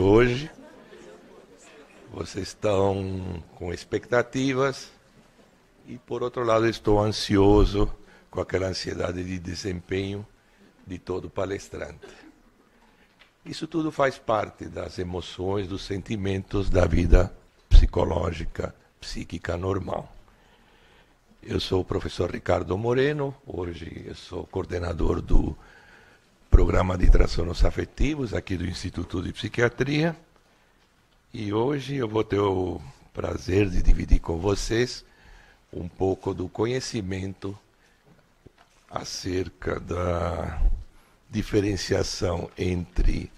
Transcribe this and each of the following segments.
hoje. Vocês estão com expectativas e, por outro lado, estou ansioso com aquela ansiedade de desempenho de todo palestrante. Isso tudo faz parte das emoções, dos sentimentos da vida psicológica, psíquica normal. Eu sou o professor Ricardo Moreno, hoje eu sou coordenador do programa de transtornos afetivos aqui do Instituto de Psiquiatria. E hoje eu vou ter o prazer de dividir com vocês um pouco do conhecimento acerca da diferenciação entre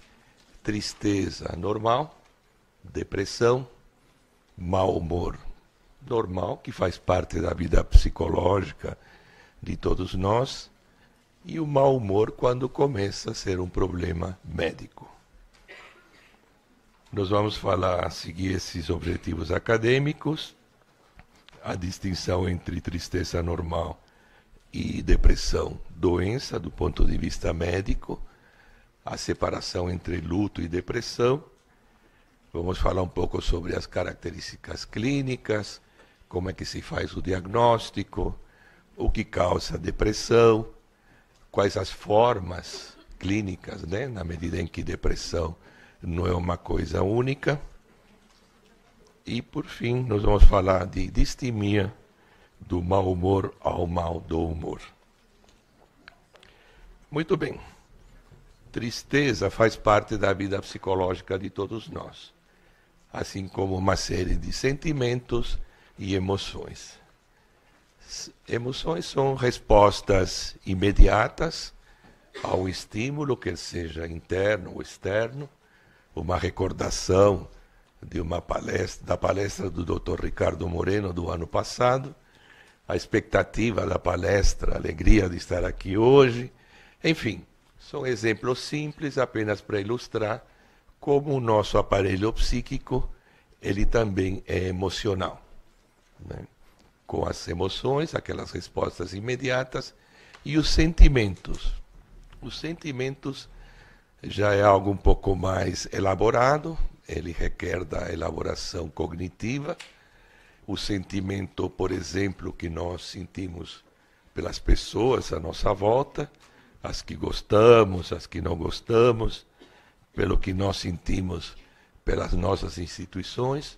tristeza normal, depressão, mau humor normal, que faz parte da vida psicológica de todos nós, e o mau humor quando começa a ser um problema médico. Nós vamos falar a seguir esses objetivos acadêmicos, a distinção entre tristeza normal e depressão, doença do ponto de vista médico, a separação entre luto e depressão. Vamos falar um pouco sobre as características clínicas, como é que se faz o diagnóstico, o que causa depressão, quais as formas clínicas, né? na medida em que depressão não é uma coisa única. E, por fim, nós vamos falar de distimia, do mau humor ao mal do humor. Muito bem. Tristeza faz parte da vida psicológica de todos nós, assim como uma série de sentimentos e emoções emoções são respostas imediatas ao estímulo, quer seja interno ou externo, uma recordação de uma palestra, da palestra do Dr. Ricardo Moreno do ano passado, a expectativa da palestra, a alegria de estar aqui hoje, enfim, são exemplos simples apenas para ilustrar como o nosso aparelho psíquico ele também é emocional. Né? com as emoções, aquelas respostas imediatas, e os sentimentos. Os sentimentos já é algo um pouco mais elaborado, ele requer da elaboração cognitiva. O sentimento, por exemplo, que nós sentimos pelas pessoas à nossa volta, as que gostamos, as que não gostamos, pelo que nós sentimos pelas nossas instituições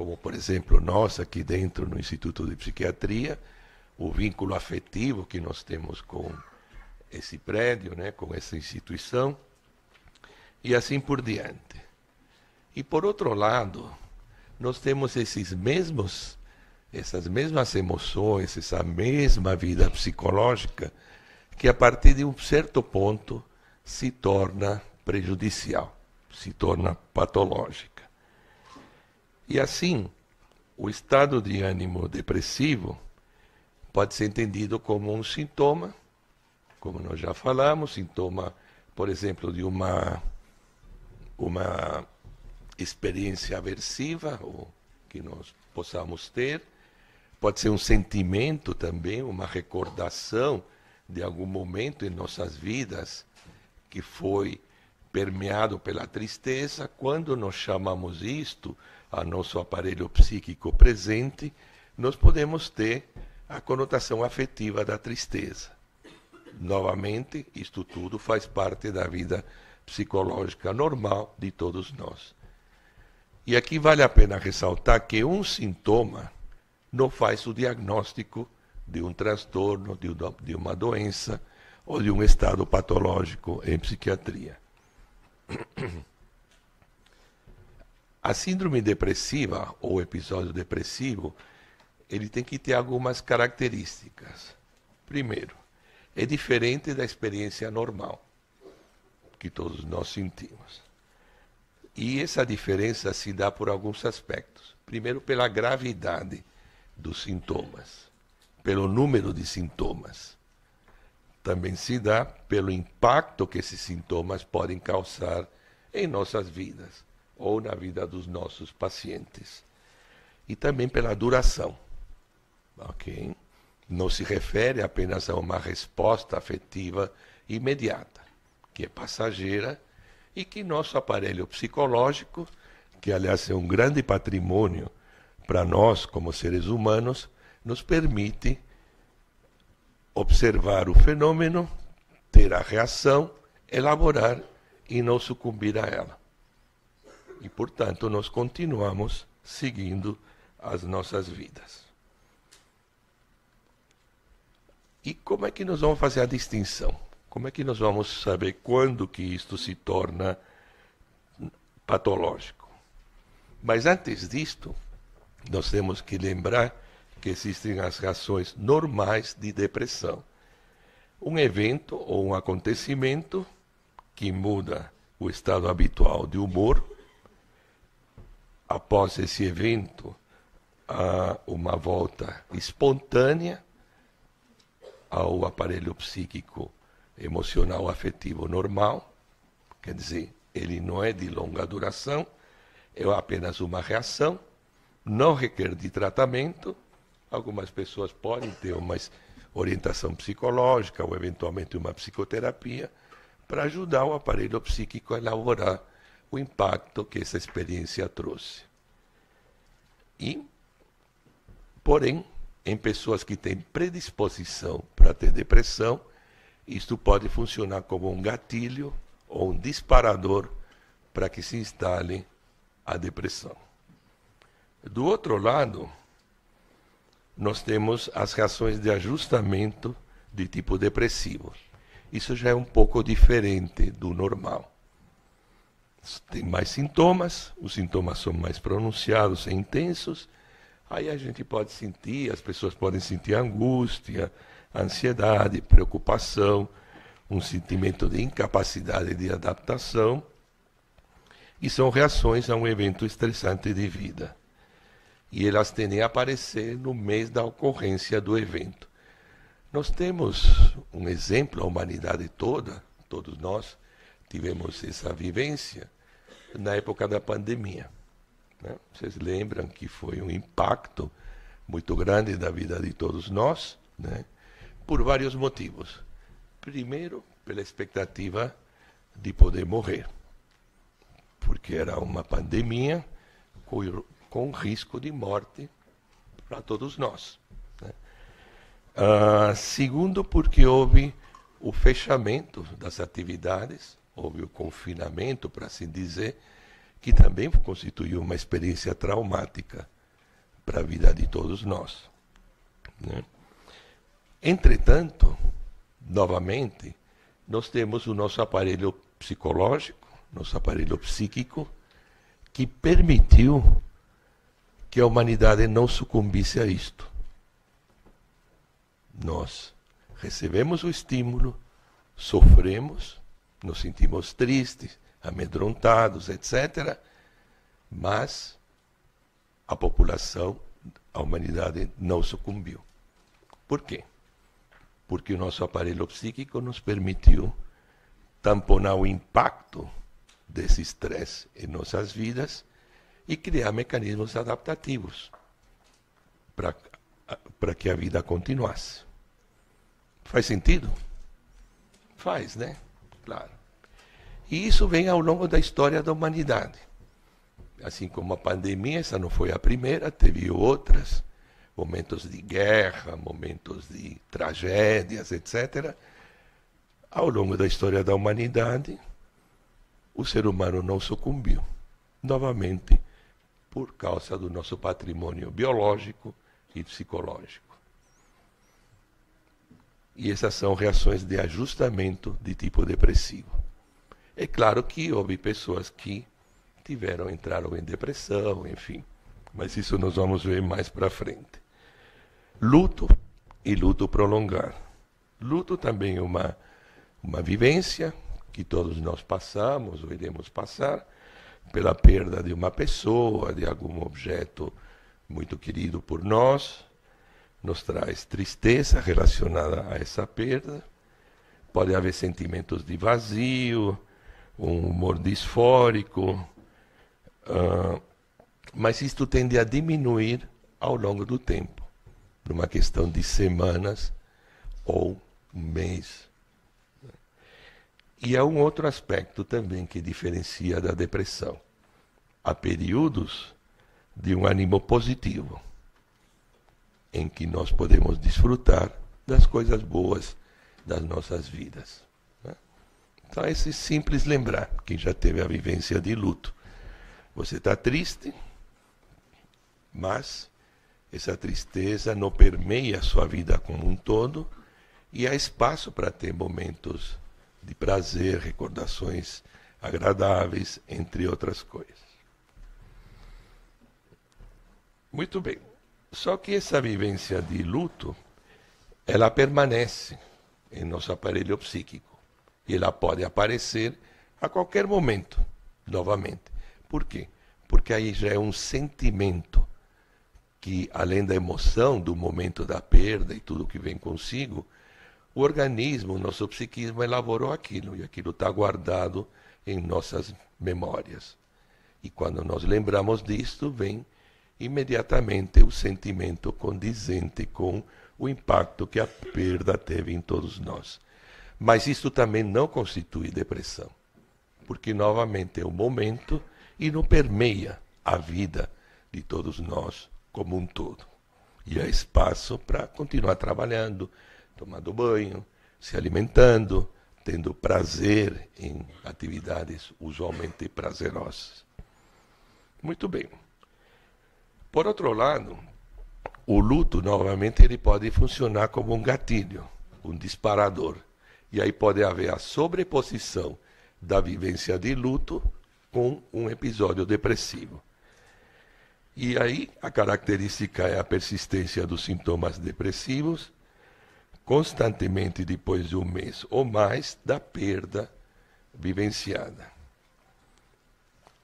como por exemplo nós aqui dentro no Instituto de Psiquiatria, o vínculo afetivo que nós temos com esse prédio, né, com essa instituição, e assim por diante. E por outro lado, nós temos esses mesmos essas mesmas emoções, essa mesma vida psicológica que a partir de um certo ponto se torna prejudicial, se torna patológica. E assim, o estado de ânimo depressivo pode ser entendido como um sintoma, como nós já falamos, sintoma, por exemplo, de uma, uma experiência aversiva ou que nós possamos ter, pode ser um sentimento também, uma recordação de algum momento em nossas vidas que foi permeado pela tristeza, quando nós chamamos isto a nosso aparelho psíquico presente, nós podemos ter a conotação afetiva da tristeza. Novamente, isto tudo faz parte da vida psicológica normal de todos nós. E aqui vale a pena ressaltar que um sintoma não faz o diagnóstico de um transtorno, de uma doença ou de um estado patológico em psiquiatria. A síndrome depressiva ou episódio depressivo, ele tem que ter algumas características. Primeiro, é diferente da experiência normal que todos nós sentimos. E essa diferença se dá por alguns aspectos. Primeiro, pela gravidade dos sintomas, pelo número de sintomas também se dá pelo impacto que esses sintomas podem causar em nossas vidas ou na vida dos nossos pacientes. E também pela duração. Ok? Não se refere apenas a uma resposta afetiva imediata, que é passageira e que nosso aparelho psicológico, que aliás é um grande patrimônio para nós como seres humanos, nos permite observar o fenômeno, ter a reação, elaborar e não sucumbir a ela. E, portanto, nós continuamos seguindo as nossas vidas. E como é que nós vamos fazer a distinção? Como é que nós vamos saber quando que isto se torna patológico? Mas antes disto, nós temos que lembrar que existem as reações normais de depressão. Um evento ou um acontecimento que muda o estado habitual de humor. Após esse evento, há uma volta espontânea ao aparelho psíquico emocional afetivo normal, quer dizer, ele não é de longa duração, é apenas uma reação, não requer de tratamento Algumas pessoas podem ter uma orientação psicológica ou eventualmente uma psicoterapia para ajudar o aparelho psíquico a elaborar o impacto que essa experiência trouxe. E, porém, em pessoas que têm predisposição para ter depressão, isto pode funcionar como um gatilho ou um disparador para que se instale a depressão. Do outro lado, nós temos as reações de ajustamento de tipo depressivo. Isso já é um pouco diferente do normal. Tem mais sintomas, os sintomas são mais pronunciados e intensos. Aí a gente pode sentir, as pessoas podem sentir angústia, ansiedade, preocupação, um sentimento de incapacidade de adaptação. E são reações a um evento estressante de vida e elas tendem a aparecer no mês da ocorrência do evento. Nós temos um exemplo, a humanidade toda, todos nós tivemos essa vivência na época da pandemia. Né? Vocês lembram que foi um impacto muito grande da vida de todos nós, né? por vários motivos. Primeiro, pela expectativa de poder morrer, porque era uma pandemia cujo com risco de morte para todos nós. Né? Ah, segundo, porque houve o fechamento das atividades, houve o confinamento, para assim dizer, que também constituiu uma experiência traumática para a vida de todos nós. Né? Entretanto, novamente, nós temos o nosso aparelho psicológico, nosso aparelho psíquico, que permitiu que a humanidade não sucumbisse a isto. Nós recebemos o estímulo, sofremos, nos sentimos tristes, amedrontados, etc. Mas a população, a humanidade não sucumbiu. Por quê? Porque o nosso aparelho psíquico nos permitiu tamponar o impacto desse estresse em nossas vidas e criar mecanismos adaptativos para que a vida continuasse. Faz sentido? Faz, né? Claro. E isso vem ao longo da história da humanidade. Assim como a pandemia, essa não foi a primeira, teve outras, momentos de guerra, momentos de tragédias, etc. Ao longo da história da humanidade, o ser humano não sucumbiu. Novamente, por causa do nosso patrimônio biológico e psicológico. E essas são reações de ajustamento de tipo depressivo. É claro que houve pessoas que tiveram, entraram em depressão, enfim, mas isso nós vamos ver mais para frente. Luto e luto prolongado. Luto também é uma, uma vivência que todos nós passamos, ou iremos passar, pela perda de uma pessoa, de algum objeto muito querido por nós, nos traz tristeza relacionada a essa perda. Pode haver sentimentos de vazio, um humor disfórico, uh, mas isto tende a diminuir ao longo do tempo, numa questão de semanas ou um mês e há é um outro aspecto também que diferencia da depressão. Há períodos de um ânimo positivo, em que nós podemos desfrutar das coisas boas das nossas vidas. Né? Então, é esse simples lembrar, quem já teve a vivência de luto. Você está triste, mas essa tristeza não permeia a sua vida como um todo e há espaço para ter momentos de prazer, recordações agradáveis, entre outras coisas. Muito bem. Só que essa vivência de luto, ela permanece em nosso aparelho psíquico. E ela pode aparecer a qualquer momento, novamente. Por quê? Porque aí já é um sentimento que, além da emoção do momento da perda e tudo que vem consigo, o organismo, o nosso psiquismo elaborou aquilo e aquilo está guardado em nossas memórias. E quando nós lembramos disto, vem imediatamente o sentimento condizente com o impacto que a perda teve em todos nós. Mas isto também não constitui depressão, porque novamente é o momento e não permeia a vida de todos nós como um todo. E há espaço para continuar trabalhando, tomando banho, se alimentando, tendo prazer em atividades usualmente prazerosas. Muito bem. Por outro lado, o luto, novamente, ele pode funcionar como um gatilho, um disparador. E aí pode haver a sobreposição da vivência de luto com um episódio depressivo. E aí a característica é a persistência dos sintomas depressivos, constantemente depois de um mês ou mais da perda vivenciada.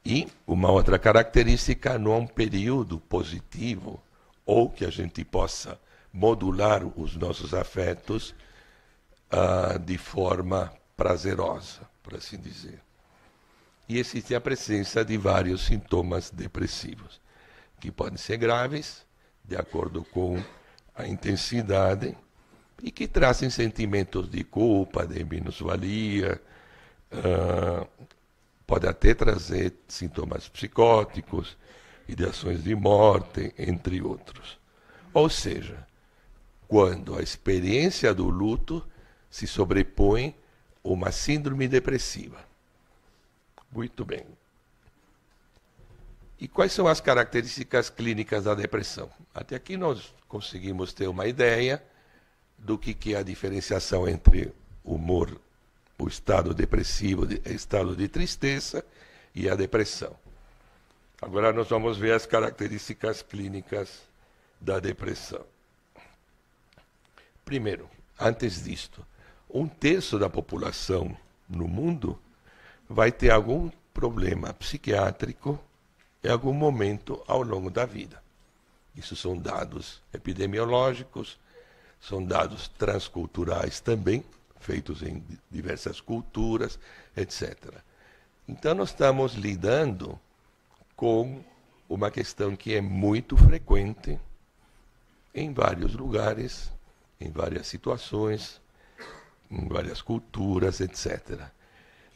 E uma outra característica, não há um período positivo ou que a gente possa modular os nossos afetos uh, de forma prazerosa, por assim dizer. E existe a presença de vários sintomas depressivos, que podem ser graves, de acordo com a intensidade, e que trazem sentimentos de culpa, de minusvalia, uh, pode até trazer sintomas psicóticos, ideações de morte, entre outros. Ou seja, quando a experiência do luto se sobrepõe a uma síndrome depressiva. Muito bem. E quais são as características clínicas da depressão? Até aqui nós conseguimos ter uma ideia do que, que é a diferenciação entre humor, o estado depressivo, o estado de tristeza e a depressão. Agora nós vamos ver as características clínicas da depressão. Primeiro, antes disto, um terço da população no mundo vai ter algum problema psiquiátrico em algum momento ao longo da vida. Isso são dados epidemiológicos, são dados transculturais também, feitos em diversas culturas, etc. Então, nós estamos lidando com uma questão que é muito frequente em vários lugares, em várias situações, em várias culturas, etc.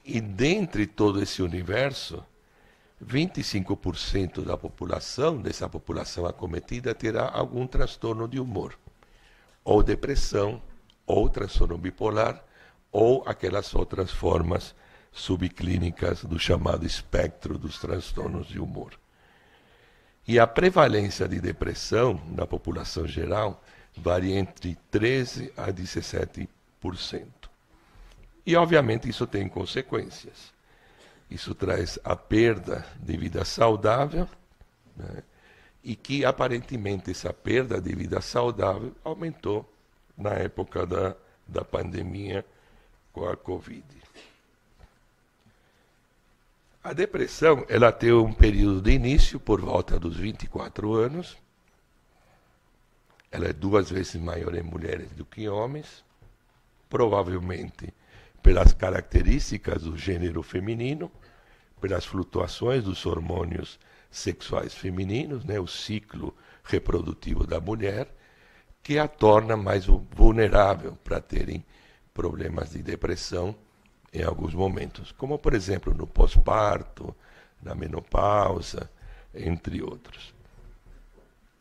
E dentre todo esse universo, 25% da população, dessa população acometida, terá algum transtorno de humor ou depressão, ou transtorno bipolar, ou aquelas outras formas subclínicas do chamado espectro dos transtornos de humor. E a prevalência de depressão na população geral varia entre 13 a 17%. E obviamente isso tem consequências. Isso traz a perda de vida saudável, né? e que aparentemente essa perda de vida saudável aumentou na época da, da pandemia com a Covid. A depressão ela tem um período de início por volta dos 24 anos. Ela é duas vezes maior em mulheres do que em homens, provavelmente pelas características do gênero feminino, pelas flutuações dos hormônios sexuais femininos, né, o ciclo reprodutivo da mulher, que a torna mais vulnerável para terem problemas de depressão em alguns momentos, como por exemplo no pós-parto, na menopausa, entre outros.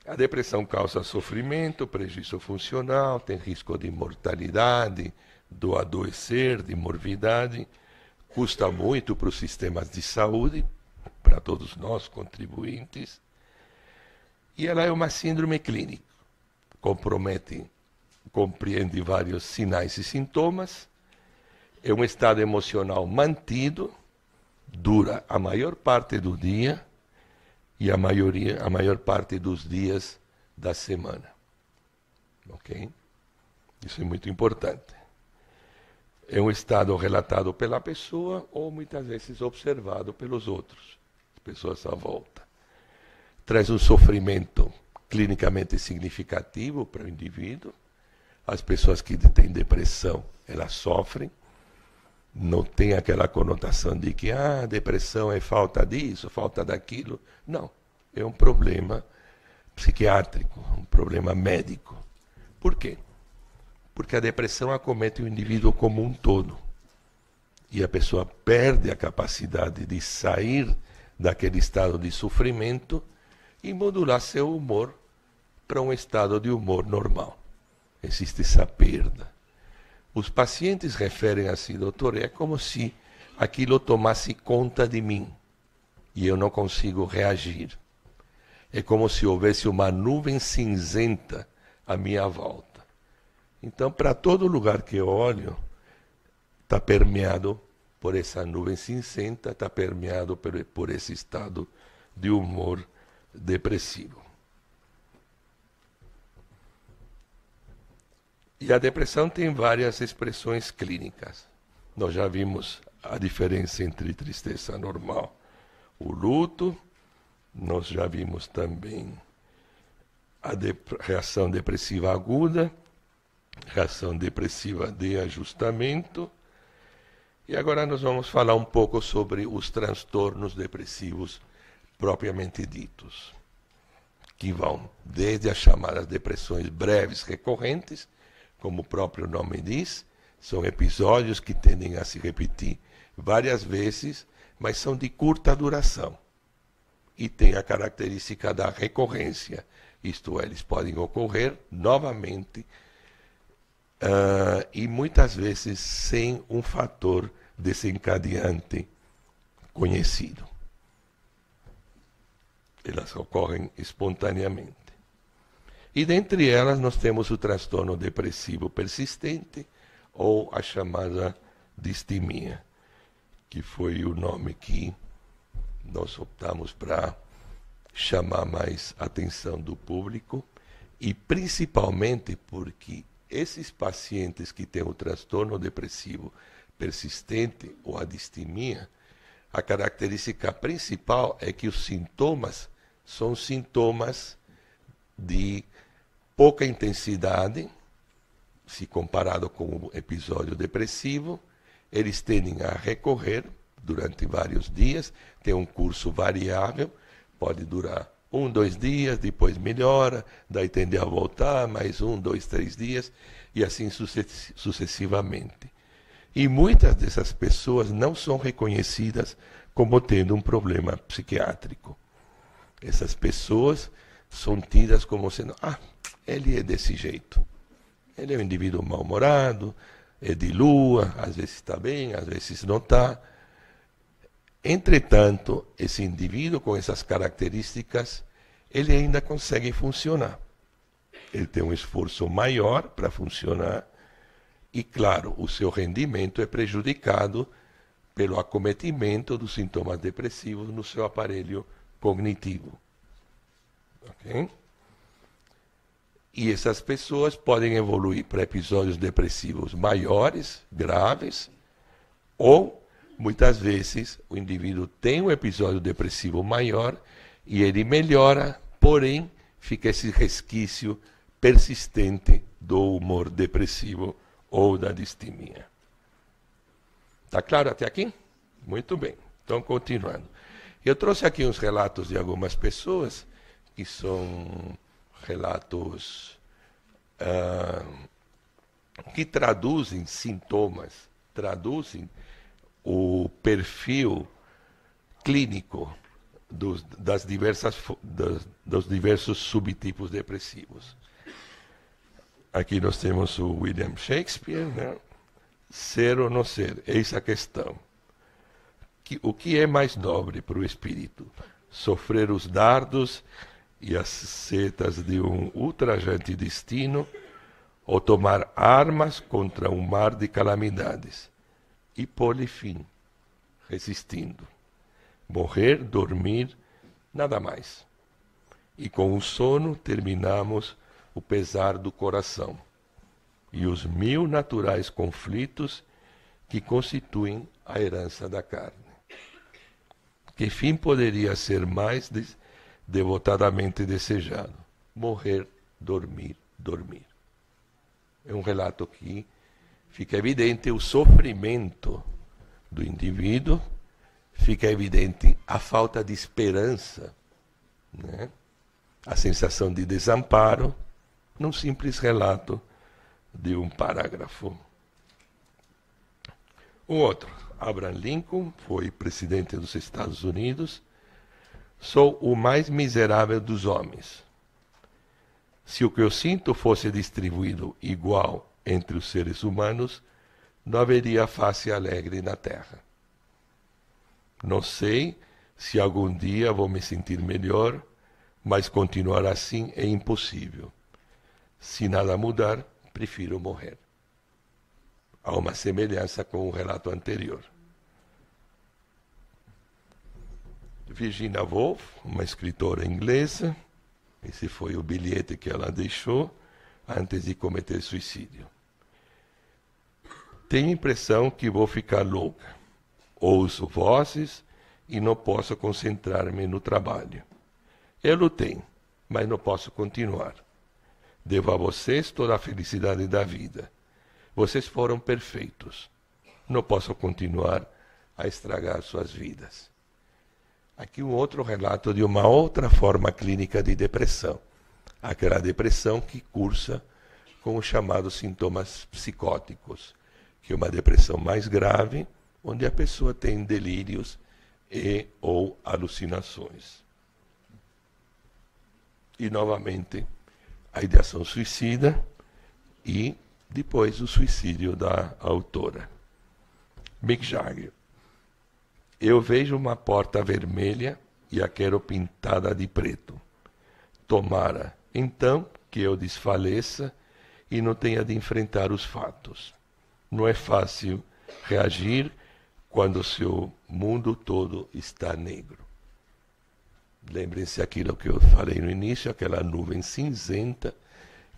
A depressão causa sofrimento, prejuízo funcional, tem risco de mortalidade, do adoecer, de morbidade, custa muito para os sistemas de saúde, para todos nós, contribuintes, e ela é uma síndrome clínica. Compromete, compreende vários sinais e sintomas, é um estado emocional mantido, dura a maior parte do dia e a, maioria, a maior parte dos dias da semana. Ok? Isso é muito importante. É um estado relatado pela pessoa ou muitas vezes observado pelos outros pessoa à volta. Traz um sofrimento clinicamente significativo para o indivíduo. As pessoas que têm depressão, elas sofrem. Não tem aquela conotação de que ah, depressão é falta disso, falta daquilo. Não, é um problema psiquiátrico, um problema médico. Por quê? Porque a depressão acomete o indivíduo como um todo. E a pessoa perde a capacidade de sair daquele estado de sofrimento e modular seu humor para um estado de humor normal. Existe essa perda. Os pacientes referem a si, doutor, é como se aquilo tomasse conta de mim e eu não consigo reagir. É como se houvesse uma nuvem cinzenta à minha volta. Então, para todo lugar que eu olho, está permeado por essa nuvem cinzenta, está permeado por, esse estado de humor depressivo. E a depressão tem várias expressões clínicas. Nós já vimos a diferença entre tristeza normal, o luto, nós já vimos também a de reação depressiva aguda, reação depressiva de ajustamento e agora nós vamos falar um pouco sobre os transtornos depressivos propriamente ditos, que vão desde as chamadas depressões breves recorrentes, como o próprio nome diz, são episódios que tendem a se repetir várias vezes, mas são de curta duração e têm a característica da recorrência, isto é, eles podem ocorrer novamente uh, e muitas vezes sem um fator desencadeante conhecido. Elas ocorrem espontaneamente. E dentre elas nós temos o transtorno depressivo persistente ou a chamada distimia, que foi o nome que nós optamos para chamar mais atenção do público e principalmente porque esses pacientes que têm o transtorno depressivo persistente ou a distimia, a característica principal é que os sintomas são sintomas de pouca intensidade, se comparado com o episódio depressivo, eles tendem a recorrer durante vários dias, tem um curso variável, pode durar um, dois dias, depois melhora, daí tende a voltar, mais um, dois, três dias, e assim sucessivamente. E muitas dessas pessoas não são reconhecidas como tendo um problema psiquiátrico. Essas pessoas são tidas como sendo, ah, ele é desse jeito. Ele é um indivíduo mal-humorado, é de lua, às vezes está bem, às vezes não está Entretanto, esse indivíduo com essas características, ele ainda consegue funcionar. Ele tem um esforço maior para funcionar e, claro, o seu rendimento é prejudicado pelo acometimento dos sintomas depressivos no seu aparelho cognitivo. Okay? E essas pessoas podem evoluir para episódios depressivos maiores, graves, ou Muitas vezes o indivíduo tem um episódio depressivo maior e ele melhora, porém fica esse resquício persistente do humor depressivo ou da distimia. Está claro até aqui? Muito bem. Então, continuando. Eu trouxe aqui uns relatos de algumas pessoas que são relatos ah, que traduzem sintomas, traduzem o perfil clínico dos, das diversas, dos, dos diversos subtipos depressivos. Aqui nós temos o William Shakespeare, né? ser ou não ser, eis a questão. Que, o que é mais nobre para o espírito? Sofrer os dardos e as setas de um ultrajante destino ou tomar armas contra um mar de calamidades? e pôr-lhe fim, resistindo. Morrer, dormir, nada mais. E com o sono terminamos o pesar do coração e os mil naturais conflitos que constituem a herança da carne. Que fim poderia ser mais de devotadamente desejado? Morrer, dormir, dormir. É um relato que fica evidente o sofrimento do indivíduo, fica evidente a falta de esperança, né? a sensação de desamparo, num simples relato de um parágrafo. O outro, Abraham Lincoln, foi presidente dos Estados Unidos. Sou o mais miserável dos homens. Se o que eu sinto fosse distribuído igual entre os seres humanos, não haveria face alegre na terra. Não sei se algum dia vou me sentir melhor, mas continuar assim é impossível. Se nada mudar, prefiro morrer. Há uma semelhança com o relato anterior. Virginia Woolf, uma escritora inglesa, esse foi o bilhete que ela deixou antes de cometer suicídio. Tenho impressão que vou ficar louca. Ouço vozes e não posso concentrar-me no trabalho. Eu lutei, mas não posso continuar. Devo a vocês toda a felicidade da vida. Vocês foram perfeitos. Não posso continuar a estragar suas vidas. Aqui um outro relato de uma outra forma clínica de depressão, aquela depressão que cursa com os chamados sintomas psicóticos que é uma depressão mais grave, onde a pessoa tem delírios e ou alucinações. E novamente a ideação suicida e depois o suicídio da autora. Mick Jagger. Eu vejo uma porta vermelha e a quero pintada de preto. Tomara, então, que eu desfaleça e não tenha de enfrentar os fatos. Não é fácil reagir quando o seu mundo todo está negro. Lembrem-se aquilo que eu falei no início, aquela nuvem cinzenta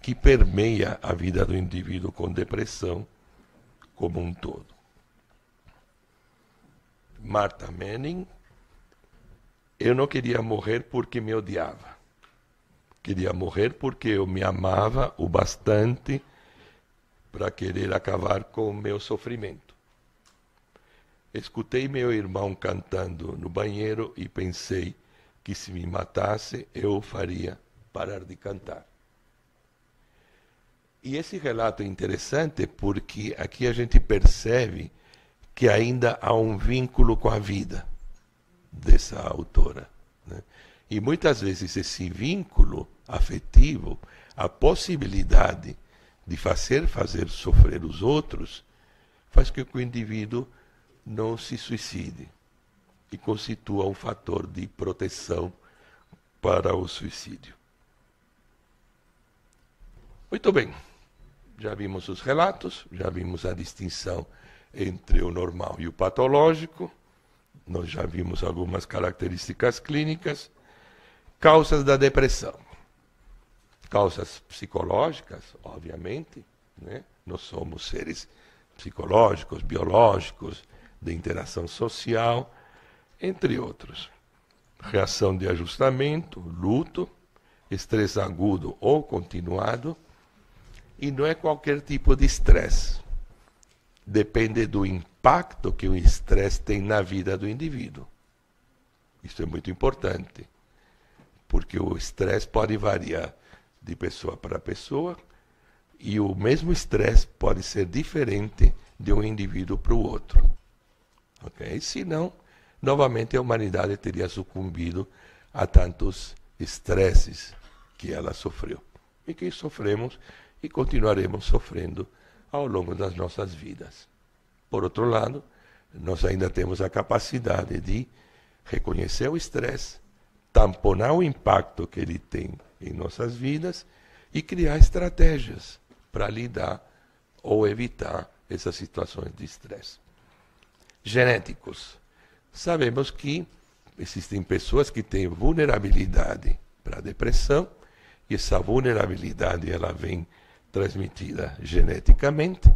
que permeia a vida do indivíduo com depressão como um todo. Marta Manning, eu não queria morrer porque me odiava. Queria morrer porque eu me amava o bastante para querer acabar com o meu sofrimento. Escutei meu irmão cantando no banheiro e pensei que se me matasse eu o faria parar de cantar. E esse relato é interessante porque aqui a gente percebe que ainda há um vínculo com a vida dessa autora. Né? E muitas vezes esse vínculo afetivo, a possibilidade de fazer fazer sofrer os outros, faz com que o indivíduo não se suicide e constitua um fator de proteção para o suicídio. Muito bem, já vimos os relatos, já vimos a distinção entre o normal e o patológico, nós já vimos algumas características clínicas, causas da depressão causas psicológicas, obviamente, né? nós somos seres psicológicos, biológicos, de interação social, entre outros. Reação de ajustamento, luto, estresse agudo ou continuado, e não é qualquer tipo de estresse. Depende do impacto que o estresse tem na vida do indivíduo. Isso é muito importante, porque o estresse pode variar de pessoa para pessoa e o mesmo estresse pode ser diferente de um indivíduo para o outro. Ok? Senão, novamente a humanidade teria sucumbido a tantos estresses que ela sofreu e que sofremos e continuaremos sofrendo ao longo das nossas vidas. Por outro lado, nós ainda temos a capacidade de reconhecer o estresse, tamponar o impacto que ele tem em nossas vidas e criar estratégias para lidar ou evitar essas situações de estresse. Genéticos. Sabemos que existem pessoas que têm vulnerabilidade para a depressão e essa vulnerabilidade ela vem transmitida geneticamente,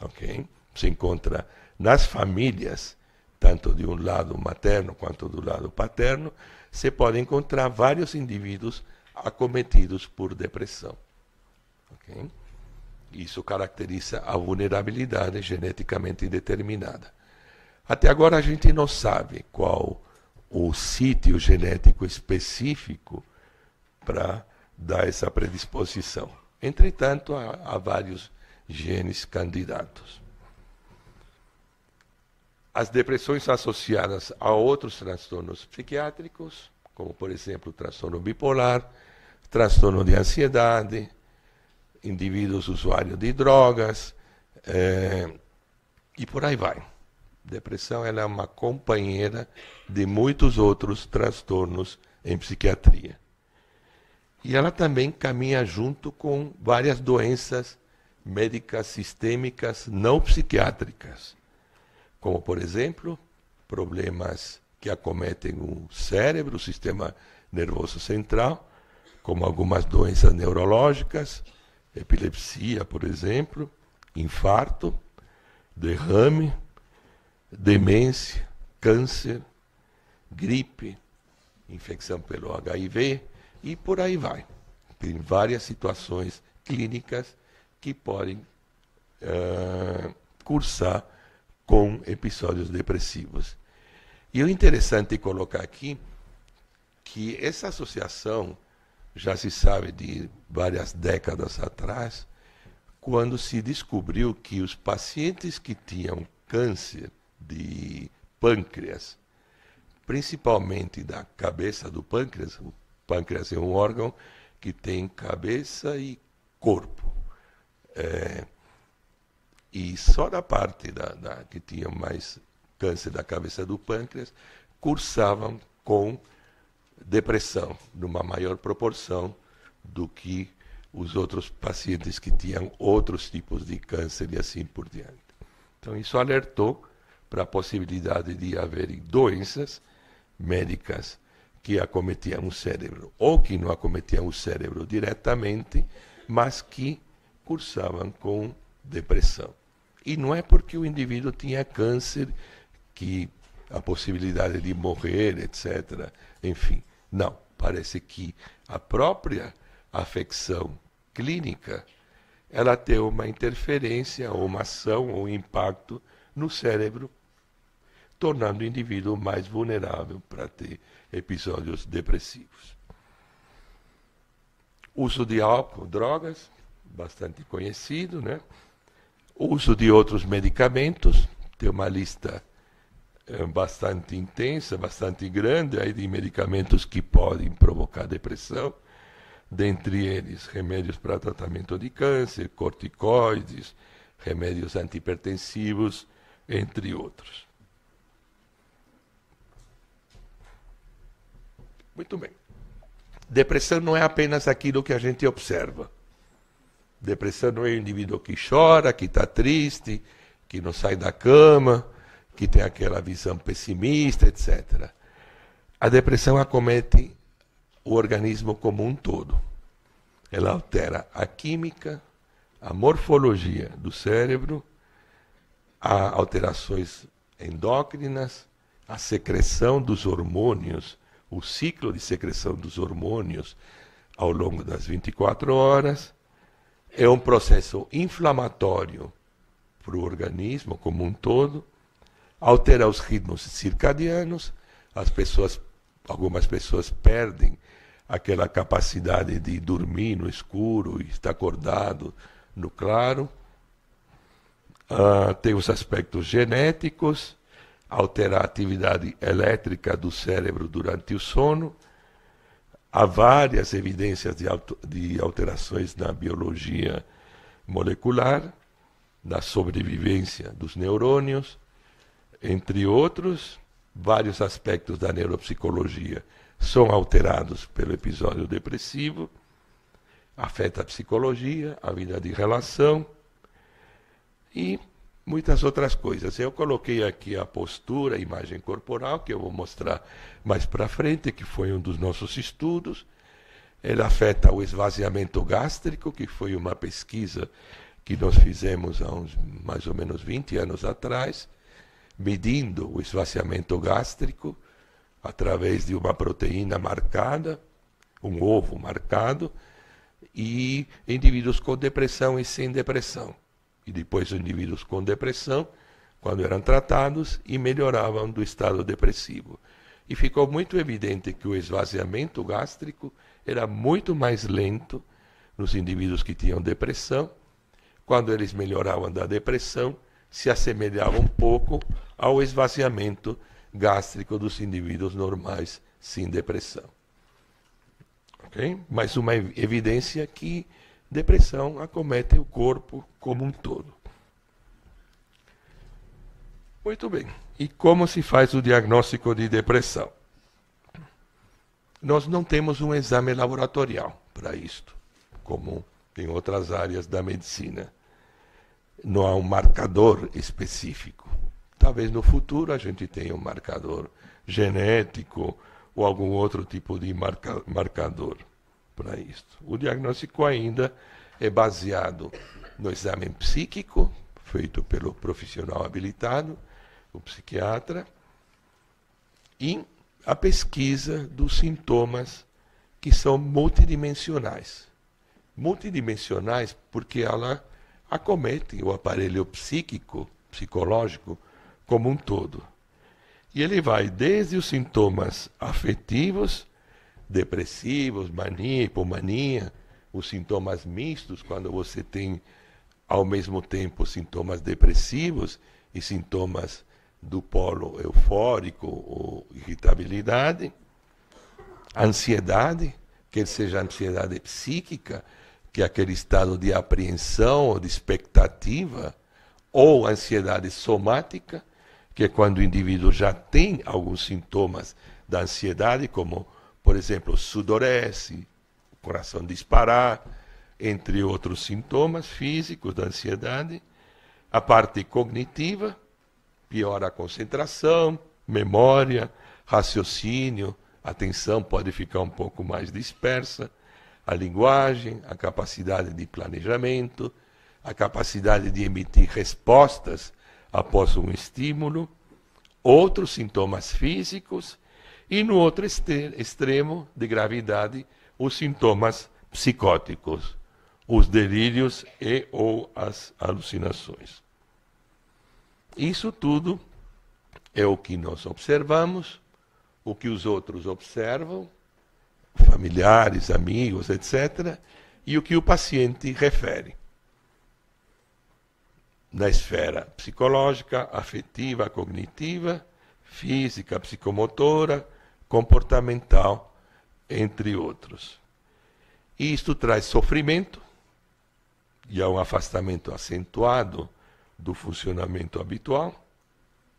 ok? Se encontra nas famílias, tanto de um lado materno quanto do lado paterno, você pode encontrar vários indivíduos acometidos por depressão. Okay? Isso caracteriza a vulnerabilidade geneticamente determinada. Até agora a gente não sabe qual o sítio genético específico para dar essa predisposição. Entretanto, há, há vários genes candidatos. As depressões associadas a outros transtornos psiquiátricos, como por exemplo o transtorno bipolar, transtorno de ansiedade, indivíduos usuários de drogas, é, e por aí vai. Depressão ela é uma companheira de muitos outros transtornos em psiquiatria. E ela também caminha junto com várias doenças médicas sistêmicas não psiquiátricas, como, por exemplo, problemas que acometem o cérebro, o sistema nervoso central, como algumas doenças neurológicas, epilepsia, por exemplo, infarto, derrame, demência, câncer, gripe, infecção pelo HIV e por aí vai. Tem várias situações clínicas que podem uh, cursar com episódios depressivos. E o interessante é colocar aqui que essa associação já se sabe de várias décadas atrás, quando se descobriu que os pacientes que tinham câncer de pâncreas, principalmente da cabeça do pâncreas, o pâncreas é um órgão que tem cabeça e corpo. É, e só da parte da, da, que tinha mais câncer da cabeça do pâncreas, cursavam com depressão, numa maior proporção do que os outros pacientes que tinham outros tipos de câncer e assim por diante. Então, isso alertou para a possibilidade de haver doenças médicas que acometiam o cérebro ou que não acometiam o cérebro diretamente, mas que cursavam com depressão. E não é porque o indivíduo tinha câncer que a possibilidade de morrer, etc. Enfim, não. Parece que a própria afecção clínica ela tem uma interferência, ou uma ação, ou um impacto no cérebro, tornando o indivíduo mais vulnerável para ter episódios depressivos. Uso de álcool, drogas, bastante conhecido, né? uso de outros medicamentos, tem uma lista eh, bastante intensa, bastante grande, aí de medicamentos que podem provocar depressão, dentre eles remédios para tratamento de câncer, corticoides, remédios antipertensivos, entre outros. Muito bem. Depressão não é apenas aquilo que a gente observa. Depressão não é o indivíduo que chora, que está triste, que não sai da cama, que tem aquela visão pessimista, etc. A depressão acomete o organismo como um todo. Ela altera a química, a morfologia do cérebro, há alterações endócrinas, a secreção dos hormônios, o ciclo de secreção dos hormônios ao longo das 24 horas, é um processo inflamatório para o organismo como um todo, altera os ritmos circadianos, as pessoas, algumas pessoas perdem aquela capacidade de dormir no escuro e estar acordado no claro. Ah, tem os aspectos genéticos, altera a atividade elétrica do cérebro durante o sono, Há várias evidências de, de alterações na biologia molecular, na sobrevivência dos neurônios, entre outros, vários aspectos da neuropsicologia são alterados pelo episódio depressivo, afeta a psicologia, a vida de relação e muitas outras coisas. Eu coloquei aqui a postura, a imagem corporal, que eu vou mostrar mais para frente, que foi um dos nossos estudos. Ela afeta o esvaziamento gástrico, que foi uma pesquisa que nós fizemos há uns mais ou menos 20 anos atrás, medindo o esvaziamento gástrico através de uma proteína marcada, um ovo marcado, e indivíduos com depressão e sem depressão e depois os indivíduos com depressão, quando eram tratados, e melhoravam do estado depressivo. E ficou muito evidente que o esvaziamento gástrico era muito mais lento nos indivíduos que tinham depressão. Quando eles melhoravam da depressão, se assemelhava um pouco ao esvaziamento gástrico dos indivíduos normais sem depressão. Okay? Mais uma evidência que depressão acomete o corpo como um todo. Muito bem. E como se faz o diagnóstico de depressão? Nós não temos um exame laboratorial para isto, como em outras áreas da medicina. Não há um marcador específico. Talvez no futuro a gente tenha um marcador genético ou algum outro tipo de marca marcador para isto. O diagnóstico ainda é baseado no exame psíquico, feito pelo profissional habilitado, o psiquiatra, e a pesquisa dos sintomas que são multidimensionais. Multidimensionais porque ela acomete o aparelho psíquico, psicológico, como um todo. E ele vai desde os sintomas afetivos depressivos, mania, hipomania, os sintomas mistos, quando você tem ao mesmo tempo sintomas depressivos e sintomas do polo eufórico ou irritabilidade, ansiedade, quer seja ansiedade psíquica, que é aquele estado de apreensão ou de expectativa, ou ansiedade somática, que é quando o indivíduo já tem alguns sintomas da ansiedade, como por exemplo, sudorese, o coração disparar, entre outros sintomas físicos da ansiedade. A parte cognitiva piora a concentração, memória, raciocínio, atenção pode ficar um pouco mais dispersa, a linguagem, a capacidade de planejamento, a capacidade de emitir respostas após um estímulo, outros sintomas físicos e no outro extremo de gravidade, os sintomas psicóticos, os delírios e ou as alucinações. Isso tudo é o que nós observamos, o que os outros observam, familiares, amigos, etc., e o que o paciente refere. Na esfera psicológica, afetiva, cognitiva, física, psicomotora, comportamental, entre outros. E isto traz sofrimento e há um afastamento acentuado do funcionamento habitual,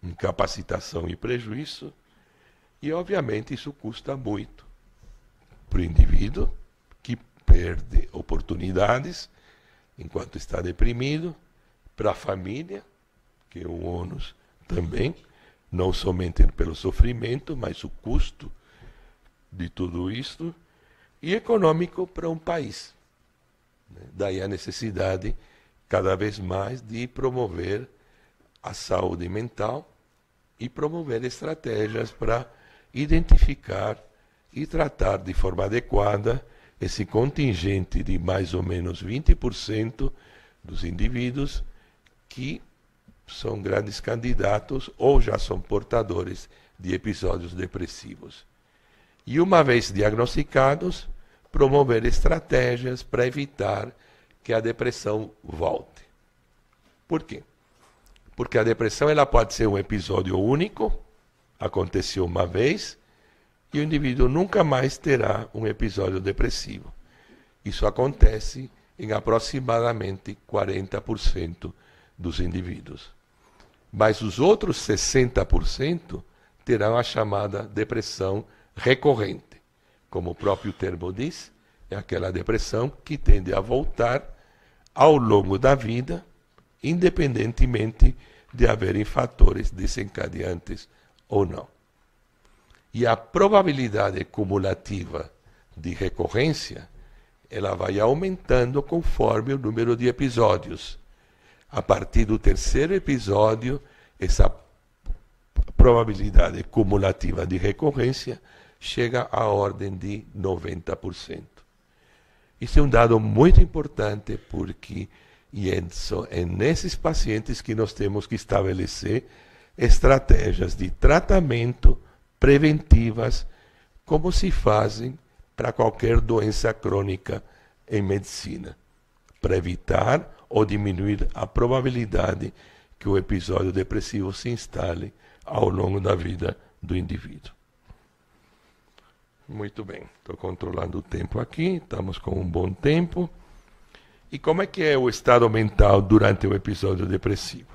incapacitação e prejuízo, e obviamente isso custa muito para o indivíduo que perde oportunidades enquanto está deprimido, para a família, que é um ônus também não somente pelo sofrimento, mas o custo de tudo isto, e econômico para um país. Né? Daí a necessidade cada vez mais de promover a saúde mental e promover estratégias para identificar e tratar de forma adequada esse contingente de mais ou menos 20% dos indivíduos que são grandes candidatos ou já são portadores de episódios depressivos. E uma vez diagnosticados, promover estratégias para evitar que a depressão volte. Por quê? Porque a depressão ela pode ser um episódio único, aconteceu uma vez, e o indivíduo nunca mais terá um episódio depressivo. Isso acontece em aproximadamente 40% dos indivíduos. Mas os outros 60% terão a chamada depressão recorrente. Como o próprio termo diz, é aquela depressão que tende a voltar ao longo da vida, independentemente de haverem fatores desencadeantes ou não. E a probabilidade cumulativa de recorrência, ela vai aumentando conforme o número de episódios a partir do terceiro episódio, essa probabilidade cumulativa de recorrência chega à ordem de 90%. Isso é um dado muito importante porque é, é nesses pacientes que nós temos que estabelecer estratégias de tratamento preventivas, como se fazem para qualquer doença crônica em medicina, para evitar ou diminuir a probabilidade que o episódio depressivo se instale ao longo da vida do indivíduo. Muito bem, estou controlando o tempo aqui, estamos com um bom tempo. E como é que é o estado mental durante o episódio depressivo?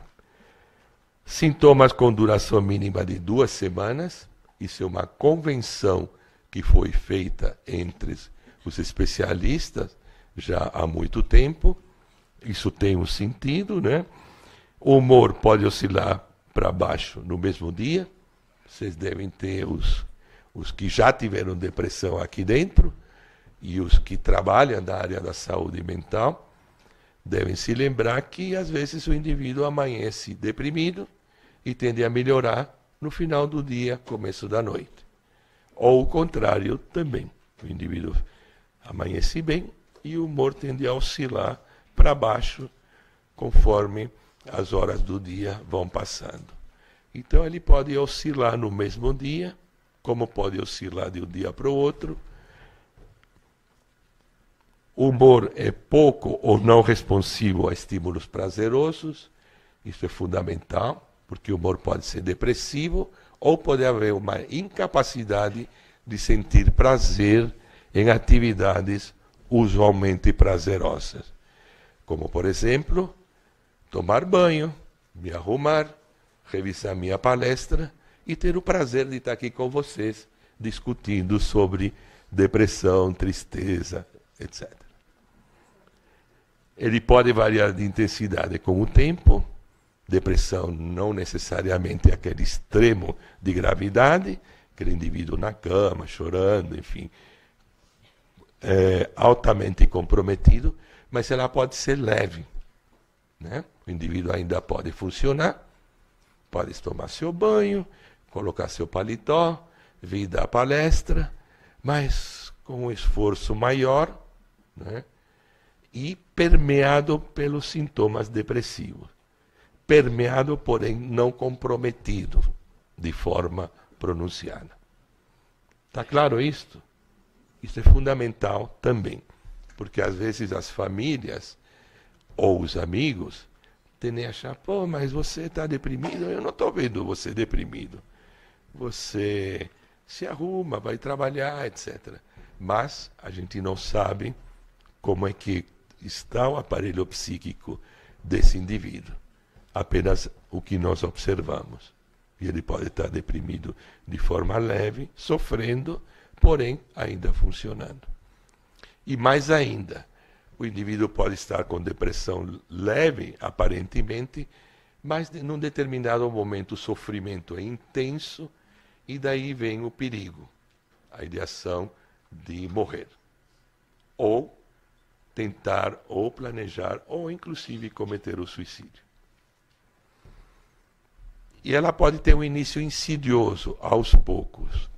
Sintomas com duração mínima de duas semanas, isso é uma convenção que foi feita entre os especialistas já há muito tempo isso tem um sentido, né? O humor pode oscilar para baixo no mesmo dia. Vocês devem ter os, os que já tiveram depressão aqui dentro e os que trabalham da área da saúde mental devem se lembrar que às vezes o indivíduo amanhece deprimido e tende a melhorar no final do dia, começo da noite. Ou o contrário também. O indivíduo amanhece bem e o humor tende a oscilar para baixo, conforme as horas do dia vão passando. Então ele pode oscilar no mesmo dia, como pode oscilar de um dia para o outro. O humor é pouco ou não responsivo a estímulos prazerosos, isso é fundamental, porque o humor pode ser depressivo ou pode haver uma incapacidade de sentir prazer em atividades usualmente prazerosas como por exemplo, tomar banho, me arrumar, revisar minha palestra e ter o prazer de estar aqui com vocês discutindo sobre depressão, tristeza, etc. Ele pode variar de intensidade com o tempo. Depressão não necessariamente é aquele extremo de gravidade, aquele indivíduo na cama, chorando, enfim, é, altamente comprometido, mas ela pode ser leve. Né? O indivíduo ainda pode funcionar, pode tomar seu banho, colocar seu paletó, vir dar palestra, mas com um esforço maior né? e permeado pelos sintomas depressivos. Permeado, porém não comprometido de forma pronunciada. Está claro isto? Isso é fundamental também. Porque às vezes as famílias ou os amigos tendem a achar, pô, mas você está deprimido? Eu não estou vendo você deprimido. Você se arruma, vai trabalhar, etc. Mas a gente não sabe como é que está o aparelho psíquico desse indivíduo. Apenas o que nós observamos. E ele pode estar deprimido de forma leve, sofrendo, porém ainda funcionando. E mais ainda, o indivíduo pode estar com depressão leve, aparentemente, mas num determinado momento o sofrimento é intenso e daí vem o perigo, a ideação de morrer. Ou tentar, ou planejar, ou inclusive cometer o suicídio. E ela pode ter um início insidioso, aos poucos.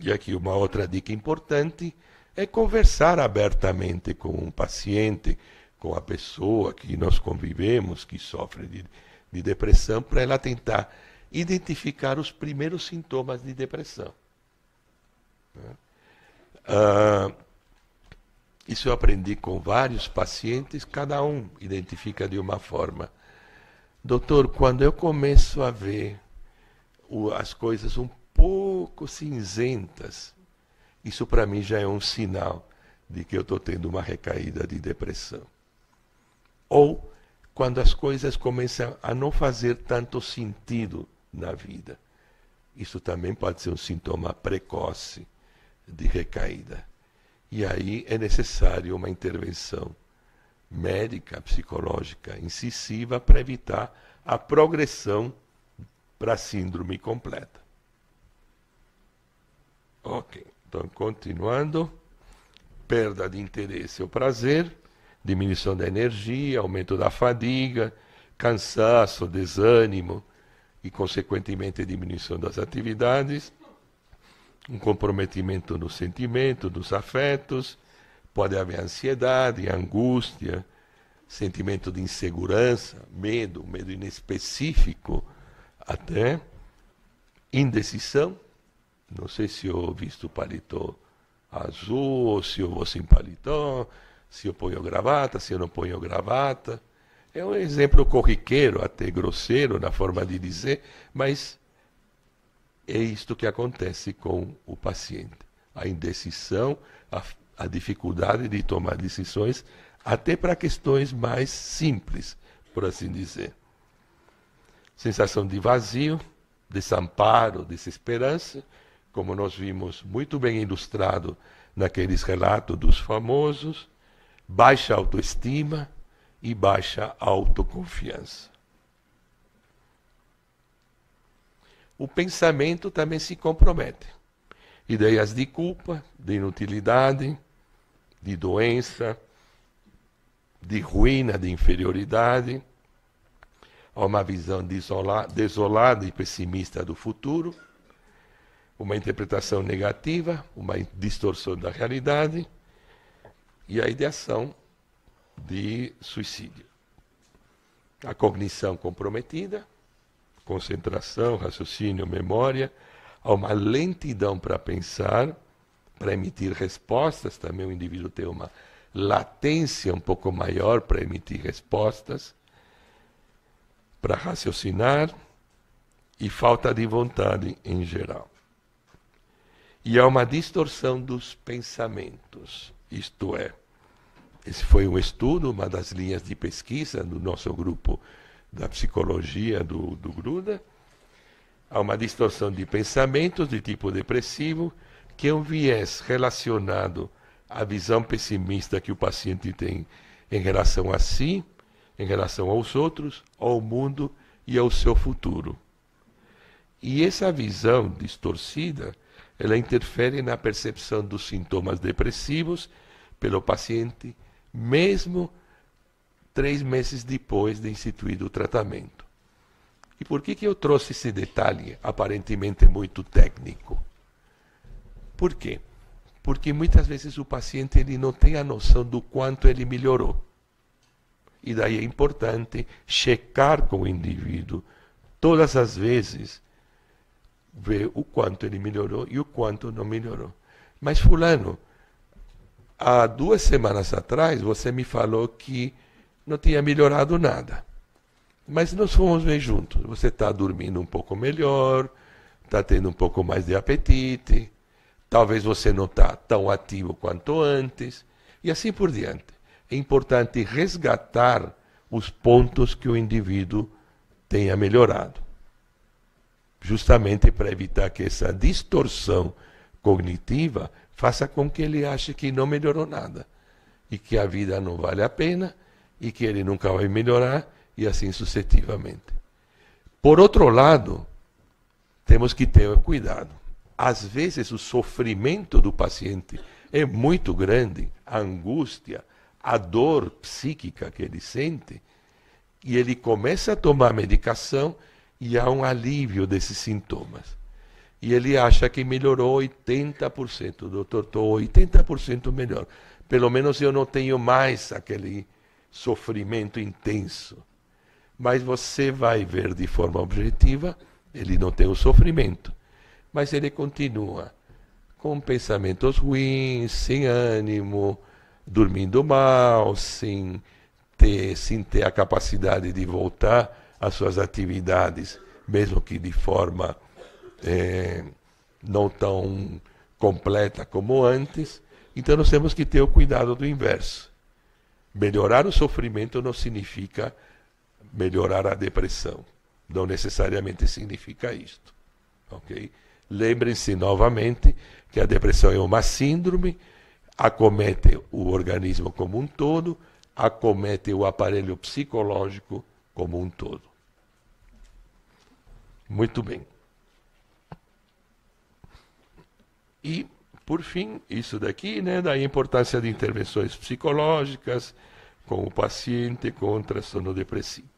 E aqui uma outra dica importante é conversar abertamente com um paciente, com a pessoa que nós convivemos, que sofre de, de depressão, para ela tentar identificar os primeiros sintomas de depressão. Né? Ah, isso eu aprendi com vários pacientes, cada um identifica de uma forma. Doutor, quando eu começo a ver as coisas um pouco cinzentas, isso para mim já é um sinal de que eu estou tendo uma recaída de depressão. Ou quando as coisas começam a não fazer tanto sentido na vida. Isso também pode ser um sintoma precoce de recaída. E aí é necessário uma intervenção médica, psicológica incisiva para evitar a progressão para a síndrome completa. Ok. Então, continuando, perda de interesse ou prazer, diminuição da energia, aumento da fadiga, cansaço, desânimo e, consequentemente, diminuição das atividades, um comprometimento no sentimento, dos afetos, pode haver ansiedade, angústia, sentimento de insegurança, medo, medo inespecífico, até indecisão, não sei se eu visto paletó azul, ou se eu vou sem paletó, se eu ponho gravata, se eu não ponho gravata. É um exemplo corriqueiro, até grosseiro na forma de dizer, mas é isto que acontece com o paciente. A indecisão, a, a dificuldade de tomar decisões, até para questões mais simples, por assim dizer. Sensação de vazio, desamparo, desesperança como nós vimos muito bem ilustrado naqueles relatos dos famosos, baixa autoestima e baixa autoconfiança. O pensamento também se compromete. Ideias de culpa, de inutilidade, de doença, de ruína, de inferioridade, a uma visão desolada e pessimista do futuro, uma interpretação negativa, uma distorção da realidade e a ideação de suicídio. A cognição comprometida, concentração, raciocínio, memória, há uma lentidão para pensar, para emitir respostas, também o indivíduo tem uma latência um pouco maior para emitir respostas, para raciocinar e falta de vontade em geral. E há uma distorção dos pensamentos. Isto é, esse foi um estudo, uma das linhas de pesquisa do nosso grupo da psicologia do, do Gruda. Há uma distorção de pensamentos de tipo depressivo, que é um viés relacionado à visão pessimista que o paciente tem em relação a si, em relação aos outros, ao mundo e ao seu futuro. E essa visão distorcida ela interfere na percepção dos sintomas depressivos pelo paciente, mesmo três meses depois de instituído o tratamento. E por que, que eu trouxe esse detalhe aparentemente muito técnico? Por quê? Porque muitas vezes o paciente ele não tem a noção do quanto ele melhorou. E daí é importante checar com o indivíduo todas as vezes ver o quanto ele melhorou e o quanto não melhorou. Mas, Fulano, há duas semanas atrás você me falou que não tinha melhorado nada. Mas nós fomos ver juntos. Você está dormindo um pouco melhor, está tendo um pouco mais de apetite, talvez você não está tão ativo quanto antes, e assim por diante. É importante resgatar os pontos que o indivíduo tenha melhorado justamente para evitar que essa distorção cognitiva faça com que ele ache que não melhorou nada e que a vida não vale a pena e que ele nunca vai melhorar e assim sucessivamente. Por outro lado, temos que ter cuidado. Às vezes o sofrimento do paciente é muito grande, a angústia, a dor psíquica que ele sente, e ele começa a tomar medicação e há um alívio desses sintomas. E ele acha que melhorou 80%, doutor, estou 80% melhor. Pelo menos eu não tenho mais aquele sofrimento intenso. Mas você vai ver de forma objetiva, ele não tem o sofrimento. Mas ele continua com pensamentos ruins, sem ânimo, dormindo mal, sem ter, sem ter a capacidade de voltar as suas atividades, mesmo que de forma é, não tão completa como antes. Então nós temos que ter o cuidado do inverso. Melhorar o sofrimento não significa melhorar a depressão. Não necessariamente significa isto. Ok? Lembrem-se novamente que a depressão é uma síndrome, acomete o organismo como um todo, acomete o aparelho psicológico como um todo. Muito bem. E, por fim, isso daqui, né, da importância de intervenções psicológicas com o paciente contra o transtorno depressivo.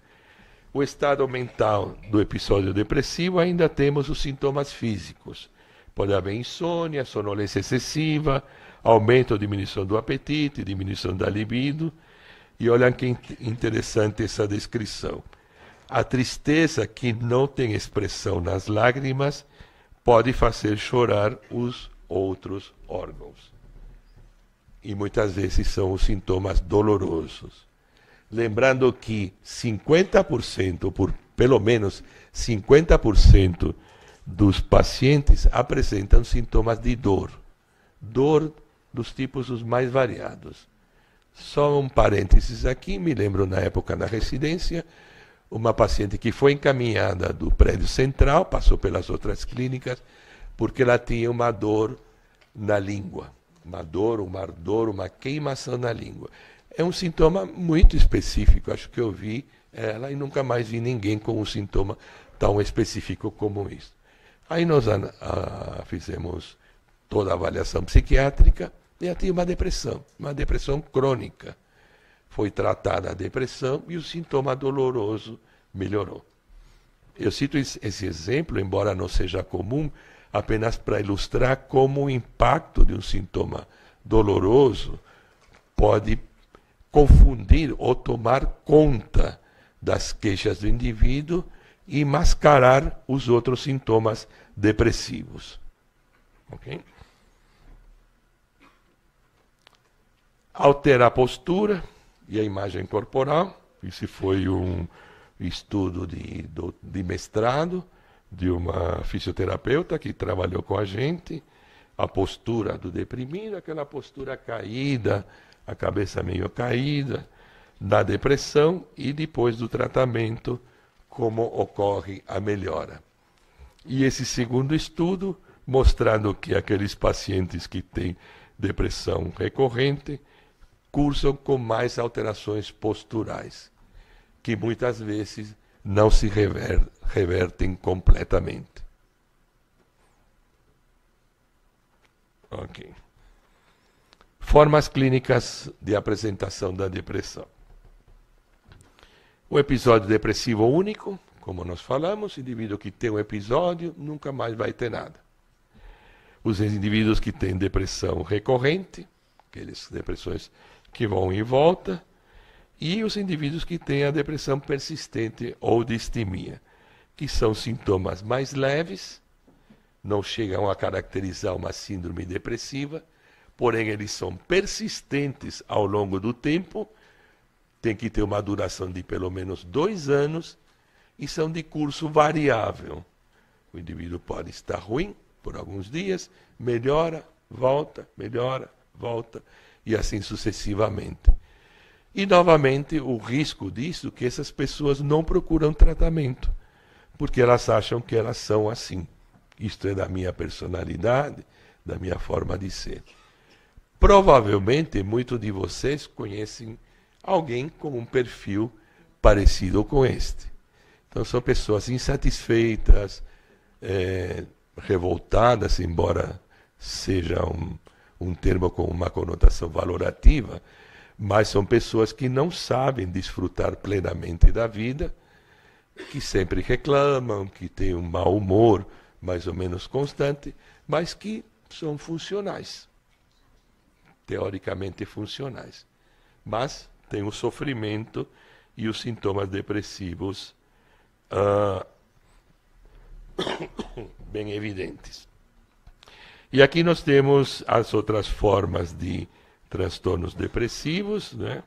O estado mental do episódio depressivo ainda temos os sintomas físicos. Pode haver insônia, sonolência excessiva, aumento ou diminuição do apetite, diminuição da libido. E olha que interessante essa descrição. A tristeza que não tem expressão nas lágrimas pode fazer chorar os outros órgãos. E muitas vezes são os sintomas dolorosos. Lembrando que 50%, por pelo menos 50% dos pacientes apresentam sintomas de dor. Dor dos tipos os mais variados. Só um parênteses aqui, me lembro na época na residência, uma paciente que foi encaminhada do prédio central, passou pelas outras clínicas, porque ela tinha uma dor na língua, uma dor, uma ardor, uma queimação na língua. É um sintoma muito específico, acho que eu vi ela e nunca mais vi ninguém com um sintoma tão específico como isso. Aí nós a, a, fizemos toda a avaliação psiquiátrica e ela tinha uma depressão, uma depressão crônica foi tratada a depressão e o sintoma doloroso melhorou. Eu cito esse exemplo, embora não seja comum, apenas para ilustrar como o impacto de um sintoma doloroso pode confundir ou tomar conta das queixas do indivíduo e mascarar os outros sintomas depressivos. Ok? Alterar a postura e a imagem corporal. Isso foi um estudo de, de mestrado de uma fisioterapeuta que trabalhou com a gente. A postura do deprimido, aquela postura caída, a cabeça meio caída, da depressão e depois do tratamento, como ocorre a melhora. E esse segundo estudo mostrando que aqueles pacientes que têm depressão recorrente cursam com mais alterações posturais, que muitas vezes não se rever, revertem completamente. Ok. Formas clínicas de apresentação da depressão. O episódio depressivo único, como nós falamos, indivíduo que tem um episódio nunca mais vai ter nada. Os indivíduos que têm depressão recorrente, aqueles depressões que vão e volta, e os indivíduos que têm a depressão persistente ou distimia, que são sintomas mais leves, não chegam a caracterizar uma síndrome depressiva, porém eles são persistentes ao longo do tempo, tem que ter uma duração de pelo menos dois anos e são de curso variável. O indivíduo pode estar ruim por alguns dias, melhora, volta, melhora, volta e assim sucessivamente. E novamente o risco disso é que essas pessoas não procuram tratamento, porque elas acham que elas são assim. Isto é da minha personalidade, da minha forma de ser. Provavelmente muitos de vocês conhecem alguém com um perfil parecido com este. Então são pessoas insatisfeitas, é, revoltadas, embora seja um, um termo com uma conotação valorativa, mas são pessoas que não sabem desfrutar plenamente da vida, que sempre reclamam, que têm um mau humor mais ou menos constante, mas que são funcionais, teoricamente funcionais. Mas têm o sofrimento e os sintomas depressivos uh, bem evidentes. E aqui nós temos as outras formas de transtornos depressivos, né?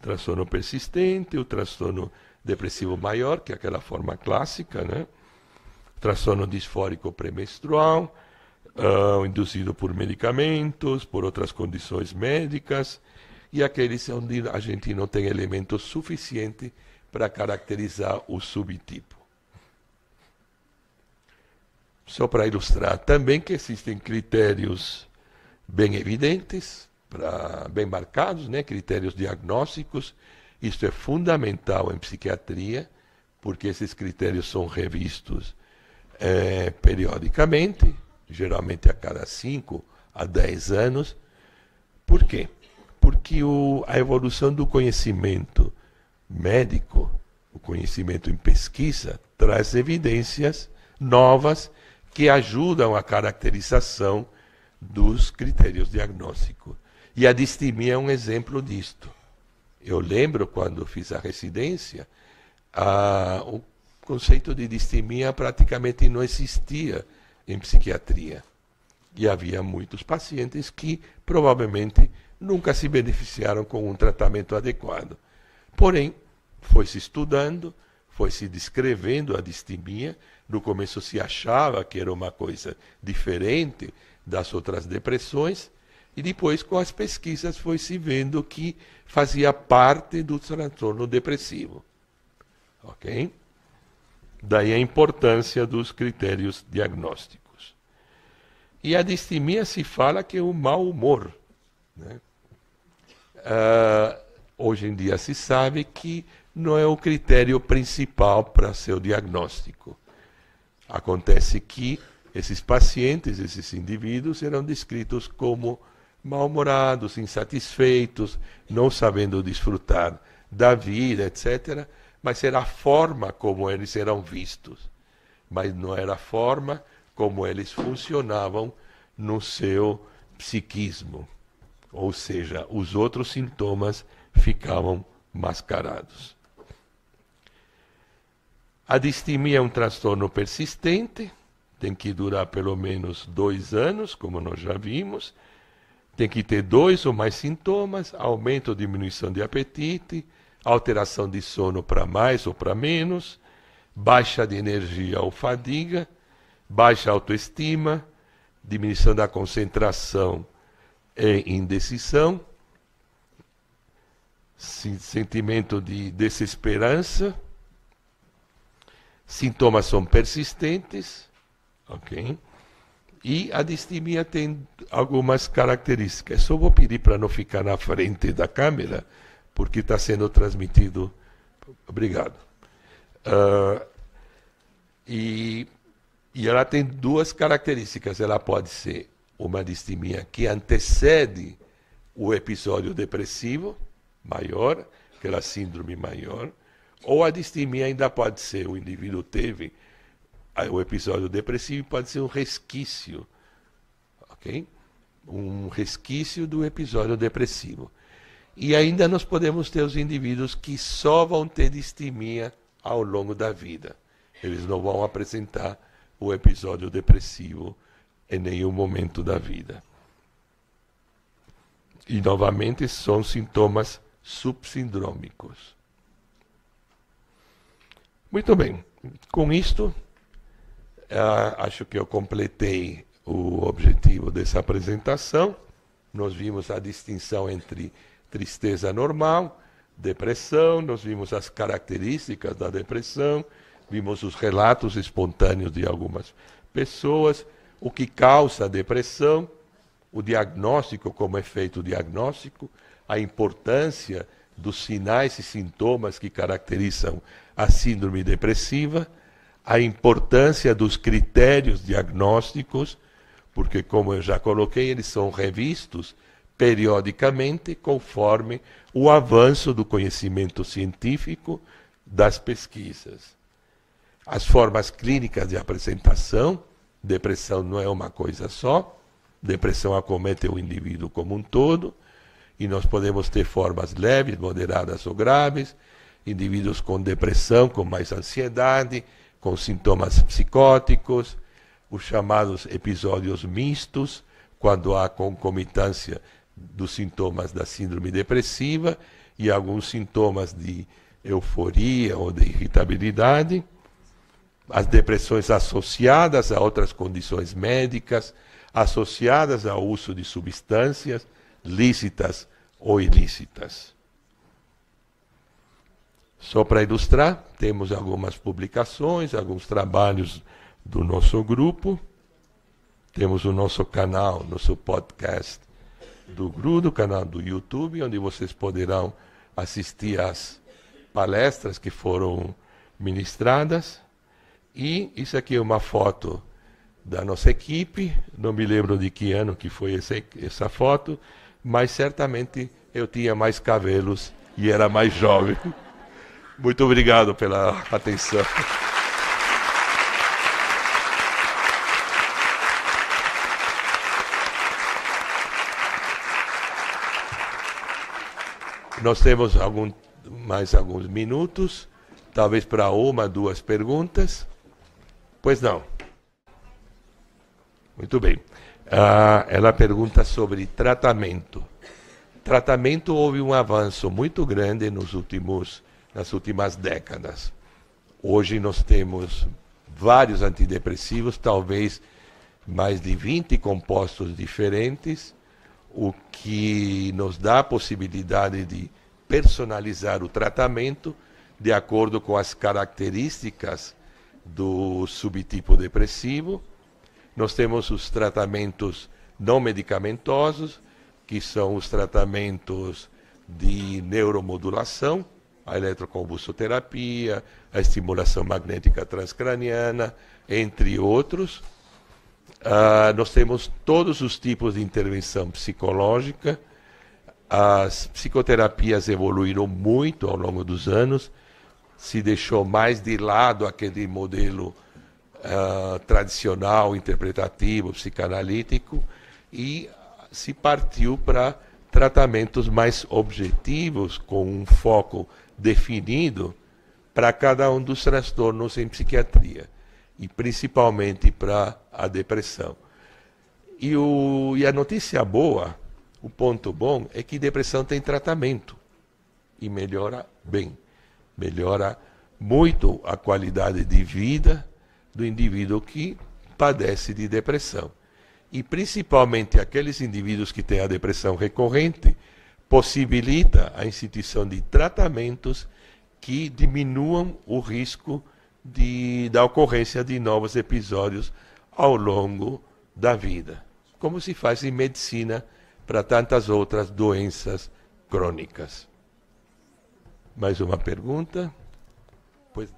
transtorno persistente, o transtorno depressivo maior, que é aquela forma clássica, né? transtorno disfórico pré-menstrual, uh, ah, induzido por medicamentos, por outras condições médicas, e aqueles onde a gente não tem elemento suficiente para caracterizar o subtipo só para ilustrar também que existem critérios bem evidentes, pra, bem marcados, né? critérios diagnósticos. Isso é fundamental em psiquiatria, porque esses critérios são revistos é, periodicamente, geralmente a cada 5 a 10 anos. Por quê? Porque o, a evolução do conhecimento médico, o conhecimento em pesquisa, traz evidências novas que ajudam a caracterização dos critérios diagnósticos. E a distimia é um exemplo disto. Eu lembro quando fiz a residência, a, o conceito de distimia praticamente não existia em psiquiatria. E havia muitos pacientes que provavelmente nunca se beneficiaram com um tratamento adequado. Porém, foi se estudando, foi se descrevendo a distimia. No começo se achava que era uma coisa diferente das outras depressões, e depois, com as pesquisas, foi se vendo que fazia parte do transtorno depressivo. Ok? Daí a importância dos critérios diagnósticos. E a distimia se fala que é um mau humor. Né? Uh, hoje em dia se sabe que não é o critério principal para seu diagnóstico. Acontece que esses pacientes, esses indivíduos, serão descritos como mal-humorados, insatisfeitos, não sabendo desfrutar da vida, etc. Mas será a forma como eles serão vistos, mas não era a forma como eles funcionavam no seu psiquismo. Ou seja, os outros sintomas ficavam mascarados. A distimia é um transtorno persistente, tem que durar pelo menos dois anos, como nós já vimos. Tem que ter dois ou mais sintomas: aumento ou diminuição de apetite, alteração de sono para mais ou para menos, baixa de energia ou fadiga, baixa autoestima, diminuição da concentração e indecisão, sentimento de desesperança Sintomas são persistentes, ok? E a distimia tem algumas características. Só vou pedir para não ficar na frente da câmera, porque está sendo transmitido. Obrigado. Uh, e, e ela tem duas características. Ela pode ser uma distimia que antecede o episódio depressivo maior, aquela síndrome maior, ou a distimia ainda pode ser, o indivíduo teve o episódio depressivo pode ser um resquício, ok? Um resquício do episódio depressivo. E ainda nós podemos ter os indivíduos que só vão ter distimia ao longo da vida. Eles não vão apresentar o episódio depressivo em nenhum momento da vida. E novamente são sintomas subsindrômicos. Muito bem. Com isto, ah, acho que eu completei o objetivo dessa apresentação. Nós vimos a distinção entre tristeza normal, depressão, nós vimos as características da depressão, vimos os relatos espontâneos de algumas pessoas, o que causa a depressão, o diagnóstico como efeito é diagnóstico, a importância dos sinais e sintomas que caracterizam a síndrome depressiva, a importância dos critérios diagnósticos, porque, como eu já coloquei, eles são revistos periodicamente conforme o avanço do conhecimento científico das pesquisas. As formas clínicas de apresentação, depressão não é uma coisa só, depressão acomete o indivíduo como um todo, e nós podemos ter formas leves, moderadas ou graves, indivíduos com depressão, com mais ansiedade, com sintomas psicóticos, os chamados episódios mistos, quando há concomitância dos sintomas da síndrome depressiva e alguns sintomas de euforia ou de irritabilidade, as depressões associadas a outras condições médicas, associadas ao uso de substâncias lícitas ou ilícitas. Só para ilustrar, temos algumas publicações, alguns trabalhos do nosso grupo, temos o nosso canal, nosso podcast do GRU, do canal do YouTube, onde vocês poderão assistir às palestras que foram ministradas. E isso aqui é uma foto da nossa equipe, não me lembro de que ano que foi esse, essa foto, mas certamente eu tinha mais cabelos e era mais jovem. Muito obrigado pela atenção. Nós temos algum, mais alguns minutos, talvez para uma, duas perguntas. Pois não. Muito bem. Ah, ela pergunta sobre tratamento. Tratamento houve um avanço muito grande nos últimos nas últimas décadas. Hoje nós temos vários antidepressivos, talvez mais de 20 compostos diferentes, o que nos dá a possibilidade de personalizar o tratamento de acordo com as características do subtipo depressivo. Nós temos os tratamentos não medicamentosos, que são os tratamentos de neuromodulação, a eletroconvulsoterapia, a estimulação magnética transcraniana, entre outros. Uh, nós temos todos os tipos de intervenção psicológica. As psicoterapias evoluíram muito ao longo dos anos, se deixou mais de lado aquele modelo uh, tradicional, interpretativo, psicanalítico, e se partiu para tratamentos mais objetivos, com um foco definido para cada um dos transtornos em psiquiatria, e principalmente para a depressão. E, o, e a notícia boa, o ponto bom, é que depressão tem tratamento e melhora bem. Melhora muito a qualidade de vida do indivíduo que padece de depressão. E principalmente aqueles indivíduos que têm a depressão recorrente, possibilita a instituição de tratamentos que diminuam o risco de, da ocorrência de novos episódios ao longo da vida, como se faz em medicina para tantas outras doenças crônicas. Mais uma pergunta? Pois,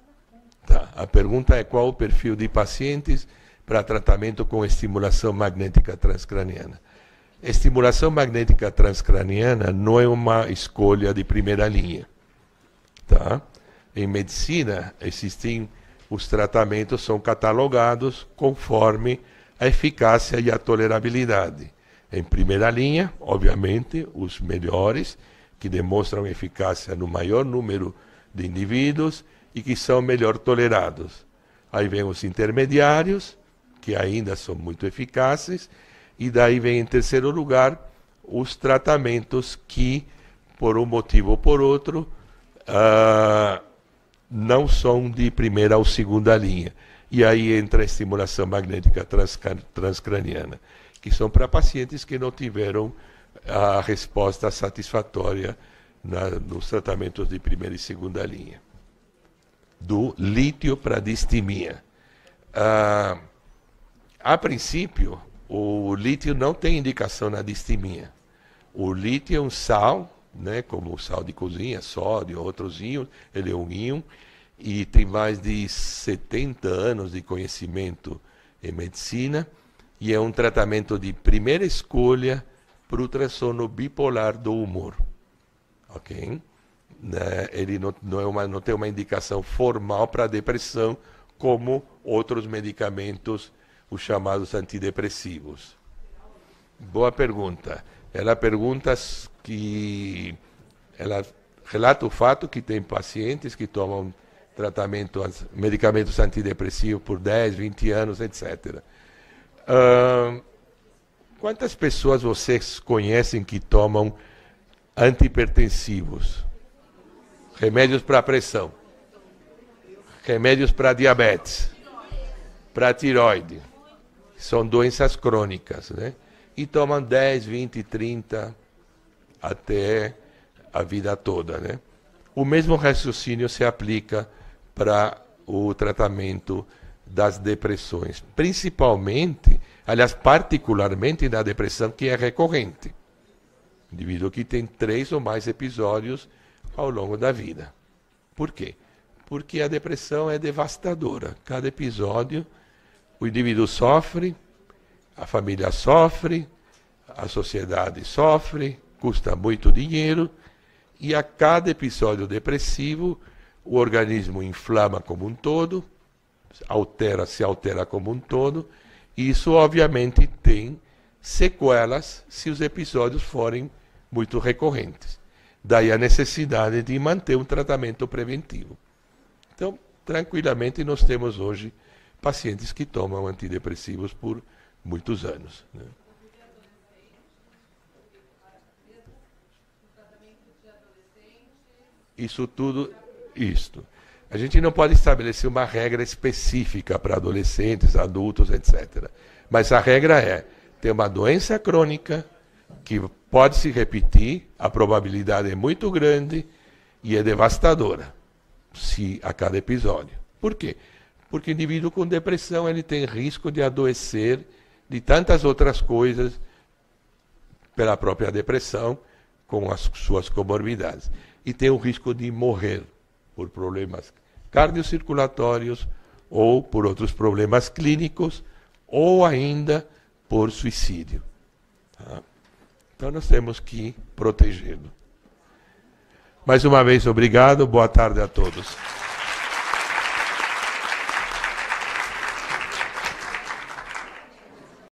tá. A pergunta é qual o perfil de pacientes para tratamento com estimulação magnética transcraniana. Estimulação magnética transcraniana não é uma escolha de primeira linha. Tá? Em medicina, existem os tratamentos são catalogados conforme a eficácia e a tolerabilidade. Em primeira linha, obviamente, os melhores, que demonstram eficácia no maior número de indivíduos e que são melhor tolerados. Aí vem os intermediários, que ainda são muito eficazes, e daí vem em terceiro lugar os tratamentos que, por um motivo ou por outro, uh, não são de primeira ou segunda linha. E aí entra a estimulação magnética transcraniana, que são para pacientes que não tiveram a resposta satisfatória na, nos tratamentos de primeira e segunda linha. Do lítio para distimia. Ah, a princípio, o lítio não tem indicação na distimia. O lítio é um sal, né, como o sal de cozinha, sódio, outros íons, ele é um íon, e tem mais de 70 anos de conhecimento em medicina, e é um tratamento de primeira escolha para o transtorno bipolar do humor. Ok? Né? Ele não, não, é uma, não tem uma indicação formal para depressão, como outros medicamentos os chamados antidepressivos? Boa pergunta. Ela pergunta que. Ela relata o fato que tem pacientes que tomam tratamento, medicamentos antidepressivos por 10, 20 anos, etc. Uh, quantas pessoas vocês conhecem que tomam antipertensivos? Remédios para pressão. Remédios para diabetes. Para tiroide são doenças crônicas, né? E tomam 10, 20, 30 até a vida toda, né? O mesmo raciocínio se aplica para o tratamento das depressões, principalmente, aliás, particularmente na depressão que é recorrente. indivíduo que tem três ou mais episódios ao longo da vida. Por quê? Porque a depressão é devastadora. Cada episódio o indivíduo sofre, a família sofre, a sociedade sofre, custa muito dinheiro e a cada episódio depressivo o organismo inflama como um todo, altera, se altera como um todo, e isso obviamente tem sequelas se os episódios forem muito recorrentes. Daí a necessidade de manter um tratamento preventivo. Então, tranquilamente nós temos hoje pacientes que tomam antidepressivos por muitos anos. Né? Isso tudo, isto. A gente não pode estabelecer uma regra específica para adolescentes, adultos, etc. Mas a regra é ter uma doença crônica que pode se repetir, a probabilidade é muito grande e é devastadora se a cada episódio. Por quê? porque o indivíduo com depressão ele tem risco de adoecer de tantas outras coisas pela própria depressão, com as suas comorbidades. E tem o risco de morrer por problemas cardiocirculatórios ou por outros problemas clínicos ou ainda por suicídio. Tá? Então nós temos que protegê-lo. Mais uma vez, obrigado. Boa tarde a todos.